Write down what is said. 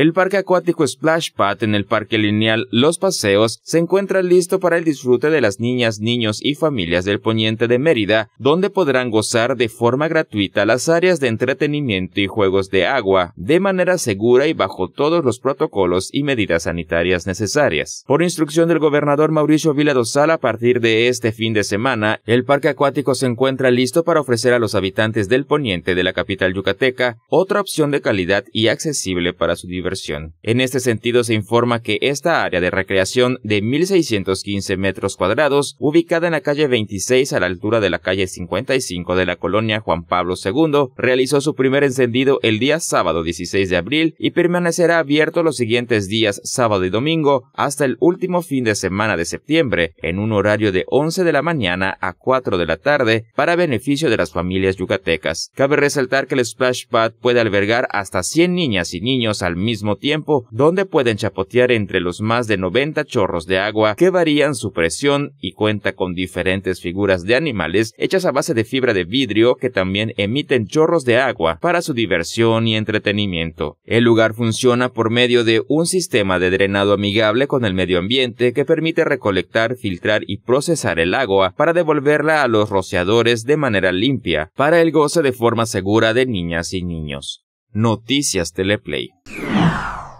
El parque acuático Splash Pad en el parque lineal Los Paseos se encuentra listo para el disfrute de las niñas, niños y familias del poniente de Mérida, donde podrán gozar de forma gratuita las áreas de entretenimiento y juegos de agua, de manera segura y bajo todos los protocolos y medidas sanitarias necesarias. Por instrucción del gobernador Mauricio Vila Dosal, a partir de este fin de semana, el parque acuático se encuentra listo para ofrecer a los habitantes del poniente de la capital yucateca otra opción de calidad y accesible para su diversidad. En este sentido se informa que esta área de recreación de 1.615 metros cuadrados, ubicada en la calle 26 a la altura de la calle 55 de la colonia Juan Pablo II, realizó su primer encendido el día sábado 16 de abril y permanecerá abierto los siguientes días sábado y domingo hasta el último fin de semana de septiembre, en un horario de 11 de la mañana a 4 de la tarde, para beneficio de las familias yucatecas. Cabe resaltar que el splash pad puede albergar hasta 100 niñas y niños al mismo tiempo, donde pueden chapotear entre los más de 90 chorros de agua que varían su presión y cuenta con diferentes figuras de animales hechas a base de fibra de vidrio que también emiten chorros de agua para su diversión y entretenimiento. El lugar funciona por medio de un sistema de drenado amigable con el medio ambiente que permite recolectar, filtrar y procesar el agua para devolverla a los rociadores de manera limpia, para el goce de forma segura de niñas y niños. Noticias Teleplay.